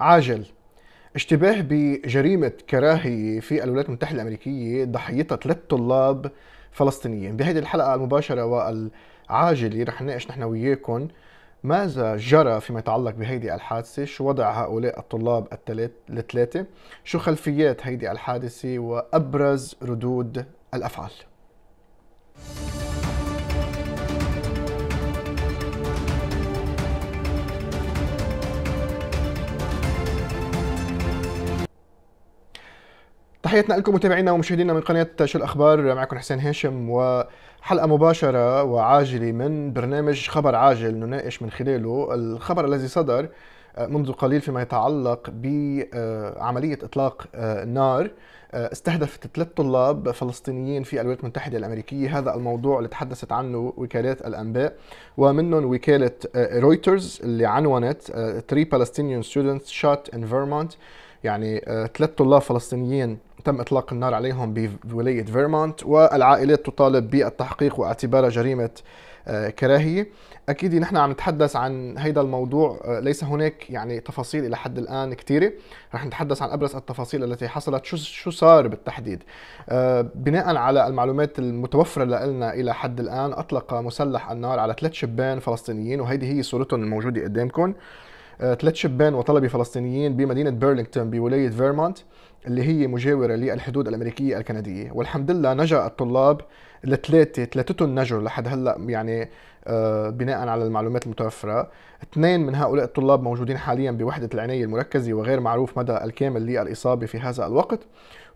عاجل اشتباه بجريمة كراهية في الولايات المتحدة الأمريكية ضحيتها ثلاث طلاب فلسطينيين بهذه الحلقة المباشرة والعاجلة رح نناقش نحن وياكم ماذا جرى فيما يتعلق بهيدي الحادثة شو وضع هؤلاء الطلاب الثلاثة شو خلفيات هيدي الحادثة وأبرز ردود الأفعال تحياتنا لكم متابعينا ومشاهدينا من قناه شو الاخبار معكم حسين هاشم وحلقه مباشره وعاجله من برنامج خبر عاجل نناقش من خلاله الخبر الذي صدر منذ قليل فيما يتعلق بعمليه اطلاق نار استهدفت ثلاث طلاب فلسطينيين في الولايات المتحده الامريكيه هذا الموضوع اللي تحدثت عنه وكالات الانباء ومنهم وكاله رويترز اللي عنونت 3 Palestinian students shot in Vermont يعني آه، ثلاث طلاب فلسطينيين تم إطلاق النار عليهم بولاية فيرمونت والعائلات تطالب بالتحقيق واعتبارها جريمة آه، كراهية أكيد نحن عم نتحدث عن هيدا الموضوع آه، ليس هناك يعني تفاصيل إلى حد الآن كثيرة رح نتحدث عن أبرز التفاصيل التي حصلت شو شو صار بالتحديد آه، بناء على المعلومات المتوفرة لنا إلى حد الآن أطلق مسلح النار على ثلاث شبان فلسطينيين وهيدي هي صورتهم الموجودة قدامكم آه، ثلاث شبان وطلبه فلسطينيين بمدينه بيرلينغتون بولايه فيرمونت اللي هي مجاوره للحدود الامريكيه الكنديه والحمد لله نجا الطلاب الثلاثه ثلاثتهم نجوا لحد هلا يعني آه، بناء على المعلومات المتوفره اثنين من هؤلاء الطلاب موجودين حاليا بوحده العنايه المركزه وغير معروف مدى الكامل للاصابه في هذا الوقت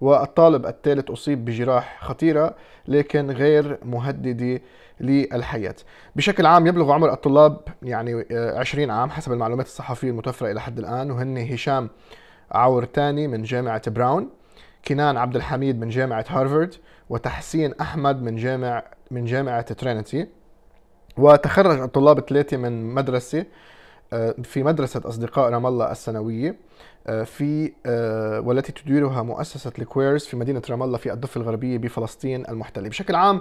والطالب الثالث أصيب بجراح خطيرة لكن غير مهددة للحياة بشكل عام يبلغ عمر الطلاب يعني 20 آه، عام حسب المعلومات الصحفية المتوفرة إلى حد الآن وهن هشام عورتاني من جامعة براون كنان عبد الحميد من جامعة هارفارد وتحسين أحمد من جامع من جامعة ترينيتي وتخرج الطلاب الثلاثة من مدرسة آه، في مدرسة أصدقاء رام الله السنوية آه، في آه، والتي تديرها مؤسسة الكويرز في مدينة رام الله في الضفة الغربية بفلسطين المحتلة بشكل عام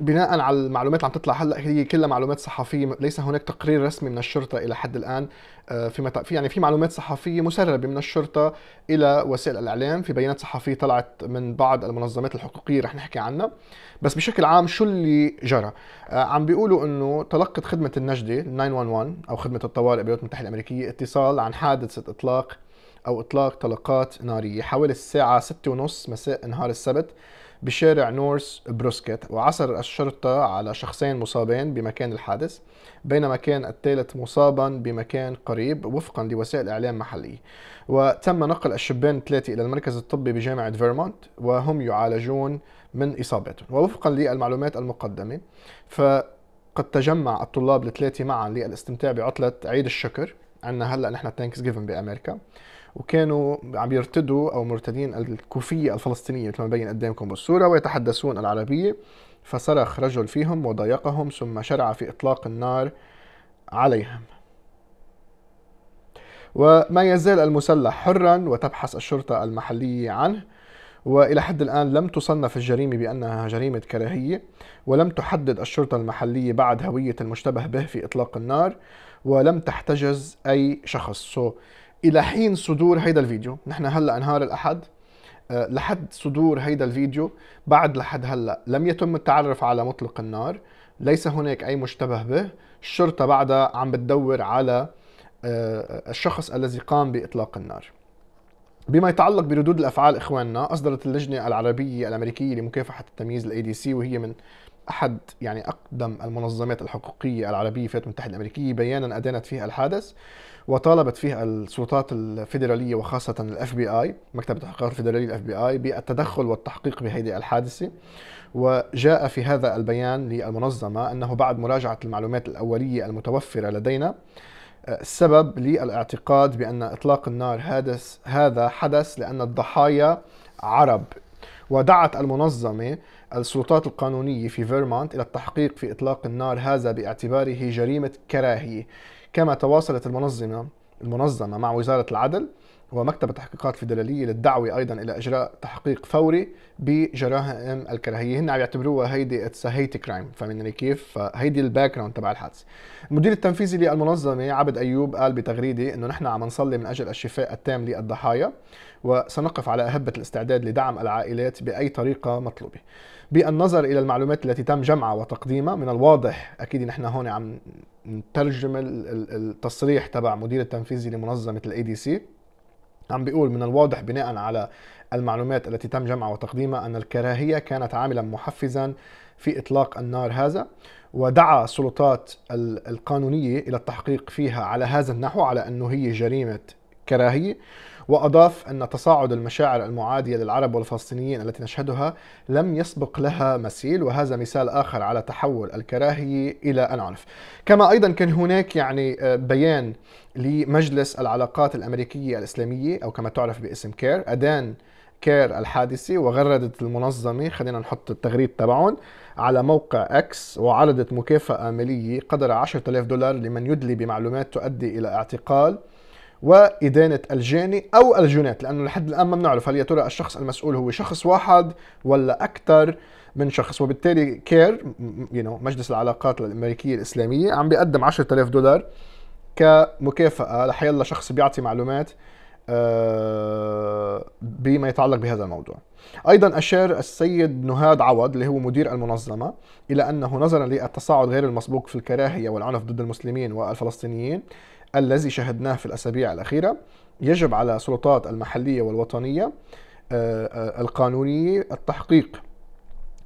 بناء على المعلومات اللي عم تطلع هلا هي كلها معلومات صحفيه ليس هناك تقرير رسمي من الشرطه الى حد الان آه، فيما في يعني في معلومات صحفيه مسربه من الشرطه الى وسائل الاعلام في بيانات صحفيه طلعت من بعض المنظمات الحقوقيه رح نحكي عنها بس بشكل عام شو اللي جرى آه، عم بيقولوا انه تلقت خدمه النجده 911 او خدمه الطوارئ بالولايات المتحده الامريكيه اتصال عن حادثه اطلاق او اطلاق طلقات ناريه حوالي الساعه 6:30 مساء نهار السبت بشارع نورس بروسكيت وعثر الشرطة على شخصين مصابين بمكان الحادث بينما كان الثالث مصابا بمكان قريب وفقا لوسائل إعلام محلية وتم نقل الشبان الثلاثة إلى المركز الطبي بجامعة فيرمونت وهم يعالجون من إصابتهم ووفقا للمعلومات المقدمة فقد تجمع الطلاب الثلاثة معا للاستمتاع بعطلة عيد الشكر عندنا هلا نحن ثانكس جيفن بامريكا وكانوا عم يرتدوا او مرتدين الكوفيه الفلسطينيه مثل ما مبين قدامكم بالصوره ويتحدثون العربيه فصرخ رجل فيهم وضايقهم ثم شرع في اطلاق النار عليهم وما يزال المسلح حرا وتبحث الشرطه المحليه عنه والى حد الان لم تصنف الجريمه بانها جريمه كراهيه ولم تحدد الشرطه المحليه بعد هويه المشتبه به في اطلاق النار ولم تحتجز اي شخص so الى حين صدور هيدا الفيديو نحن هلا نهار الاحد آه، لحد صدور هيدا الفيديو بعد لحد هلا لم يتم التعرف على مطلق النار ليس هناك اي مشتبه به الشرطه بعدها عم بتدور على آه، الشخص الذي قام باطلاق النار بما يتعلق بردود الافعال اخواننا اصدرت اللجنه العربيه الامريكيه لمكافحه التمييز الاي دي سي وهي من احد يعني اقدم المنظمات الحقوقيه العربيه في الولايات المتحده الامريكيه بيانا ادانت فيه الحادث وطالبت فيها السلطات الفيدرالية وخاصة الاف بي اي مكتب التحقيقات الفيدرالي الاف بي اي بالتدخل والتحقيق بهذه الحادثة وجاء في هذا البيان للمنظمة أنه بعد مراجعة المعلومات الأولية المتوفرة لدينا السبب آه، للاعتقاد بأن إطلاق النار هذا حدث لأن الضحايا عرب ودعت المنظمة السلطات القانونية في فيرمونت إلى التحقيق في إطلاق النار هذا باعتباره جريمة كراهية كما تواصلت المنظمة المنظمة مع وزارة العدل ومكتب التحقيقات الفيدرالية للدعوة أيضا إلى إجراء تحقيق فوري بجرائم الكراهية هن عم يعتبروها هيدي اتس هيتي كرايم فهمني كيف فهيدي الباك جراوند تبع الحادث المدير التنفيذي للمنظمة عبد أيوب قال بتغريدة إنه نحن عم نصلي من أجل الشفاء التام للضحايا وسنقف على أهبة الاستعداد لدعم العائلات بأي طريقة مطلوبة بالنظر إلى المعلومات التي تم جمعها وتقديمها من الواضح أكيد نحن هون عم نترجم التصريح تبع مدير التنفيذي لمنظمة الاي دي سي عم بيقول من الواضح بناء على المعلومات التي تم جمعها وتقديمها أن الكراهية كانت عاملا محفزا في إطلاق النار هذا ودعا السلطات القانونية إلى التحقيق فيها على هذا النحو على أنه هي جريمة كراهية وأضاف أن تصاعد المشاعر المعادية للعرب والفلسطينيين التي نشهدها لم يسبق لها مثيل وهذا مثال آخر على تحول الكراهية إلى العنف. كما أيضا كان هناك يعني آه، بيان لمجلس العلاقات الأمريكية الإسلامية أو كما تعرف باسم كير أدان كير الحادثة وغردت المنظمة خلينا نحط التغريد تبعهم على موقع اكس وعرضت مكافأة مالية قدر 10000 دولار لمن يدلي بمعلومات تؤدي إلى اعتقال وإدانة الجاني أو الجونات لأنه لحد الآن ما بنعرف هل يا ترى الشخص المسؤول هو شخص واحد ولا أكثر من شخص وبالتالي كير you know, مجلس العلاقات الأمريكية الإسلامية عم بيقدم 10000 دولار كمكافأة لحيلا شخص بيعطي معلومات آه، بما يتعلق بهذا الموضوع أيضا أشار السيد نهاد عوض اللي هو مدير المنظمة إلى أنه نظرا للتصاعد غير المسبوق في الكراهية والعنف ضد المسلمين والفلسطينيين الذي شهدناه في الأسابيع الأخيرة يجب على السلطات المحلية والوطنية آه، آه، القانونية التحقيق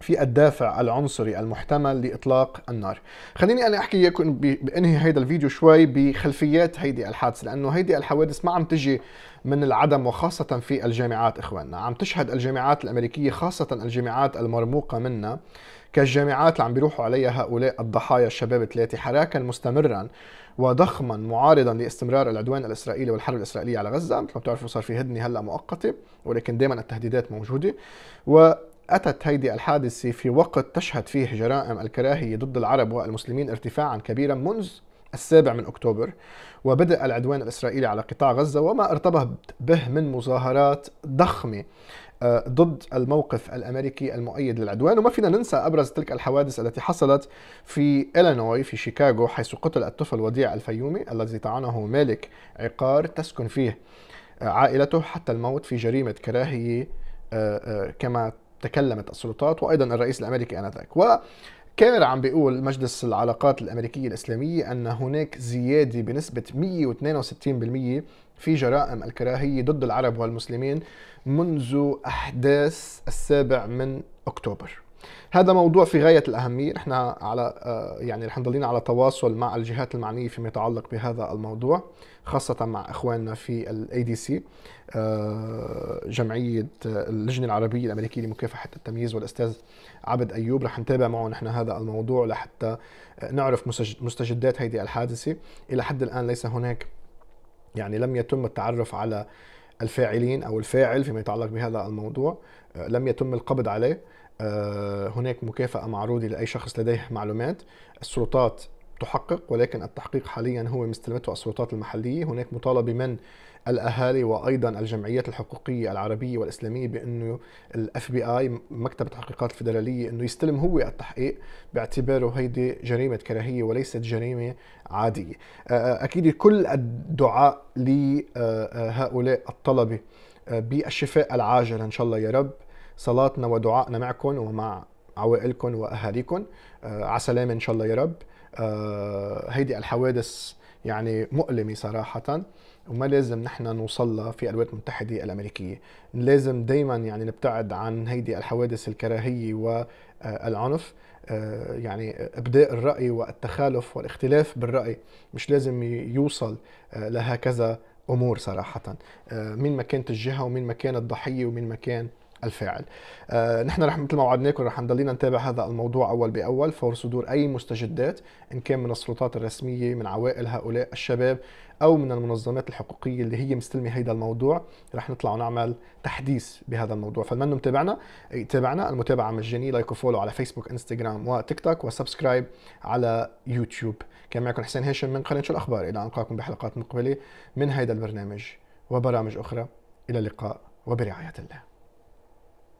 في الدافع العنصري المحتمل لإطلاق النار خليني أنا أحكي لكم بأنهي هيدا الفيديو شوي بخلفيات هيدي الحادثة لأنه هيدي الحوادث ما عم تجي من العدم وخاصة في الجامعات إخواننا عم تشهد الجامعات الأمريكية خاصة الجامعات المرموقة منا كالجامعات اللي عم بيروحوا عليها هؤلاء الضحايا الشباب الثلاثة حراكا مستمرا وضخما معارضا لاستمرار العدوان الاسرائيلي والحرب الاسرائيليه على غزه، مثل ما بتعرفوا صار في هدنه هلا مؤقته ولكن دائما التهديدات موجوده و أتت هيدي الحادثة في وقت تشهد فيه جرائم الكراهية ضد العرب والمسلمين ارتفاعا كبيرا منذ السابع من أكتوبر وبدأ العدوان الإسرائيلي على قطاع غزة وما ارتبط به من مظاهرات ضخمة آه، ضد الموقف الامريكي المؤيد للعدوان وما فينا ننسى ابرز تلك الحوادث التي حصلت في الينوي في شيكاغو حيث قتل الطفل وديع الفيومي الذي طعنه مالك عقار تسكن فيه آه، عائلته حتى الموت في جريمه كراهيه آه، كما تكلمت السلطات وايضا الرئيس الامريكي انذاك وكان عم بيقول مجلس العلاقات الامريكيه الاسلاميه ان هناك زياده بنسبه 162% في جرائم الكراهيه ضد العرب والمسلمين منذ احداث السابع من اكتوبر هذا موضوع في غايه الاهميه نحن على آه، يعني رح نضلينا على تواصل مع الجهات المعنيه فيما يتعلق بهذا الموضوع خاصه مع اخواننا في الاي آه، دي سي جمعيه آه، اللجنه العربيه الامريكيه لمكافحه التمييز والاستاذ عبد ايوب رح نتابع معه نحن هذا الموضوع لحتى نعرف مستجدات هذه الحادثه الى حد الان ليس هناك يعني لم يتم التعرف على الفاعلين او الفاعل فيما يتعلق بهذا الموضوع لم يتم القبض عليه آه، هناك مكافأة معروضة لأي شخص لديه معلومات السلطات تحقق ولكن التحقيق حاليا هو مستلمته السلطات المحلية هناك مطالبة من الأهالي وأيضا الجمعيات الحقوقية العربية والإسلامية بأنه الاف بي آي مكتب التحقيقات الفيدرالية أنه يستلم هو التحقيق باعتباره هيدي جريمة كراهية وليست جريمة عادية آه، آه، أكيد كل الدعاء لهؤلاء الطلبة بالشفاء العاجل إن شاء الله يا رب صلاتنا ودعائنا معكم ومع عوائلكم واهاليكم آه، على سلامه ان شاء الله يا رب آه، هيدي الحوادث يعني مؤلمه صراحه وما لازم نحن نوصل لها في الولايات المتحده الامريكيه لازم دائما يعني نبتعد عن هيدي الحوادث الكراهيه والعنف آه، يعني ابداء الراي والتخالف والاختلاف بالراي مش لازم يوصل لهكذا امور صراحه مين ما كانت الجهه ومين ما كان الضحيه ومين ما كان الفاعل آه نحن رح مثل ما وعدناكم رح نضلينا نتابع هذا الموضوع اول باول فور صدور اي مستجدات ان كان من السلطات الرسميه من عوائل هؤلاء الشباب او من المنظمات الحقوقيه اللي هي مستلمه هذا الموضوع رح نطلع ونعمل تحديث بهذا الموضوع فمنو متابعنا تابعنا المتابعه مجانيه لايك وفولو على فيسبوك انستغرام وتيك توك وسبسكرايب على يوتيوب كان معكم حسين هاشم من قناه شو الاخبار الى القاكم بحلقات مقبله من هذا البرنامج وبرامج اخرى الى اللقاء وبرعايه الله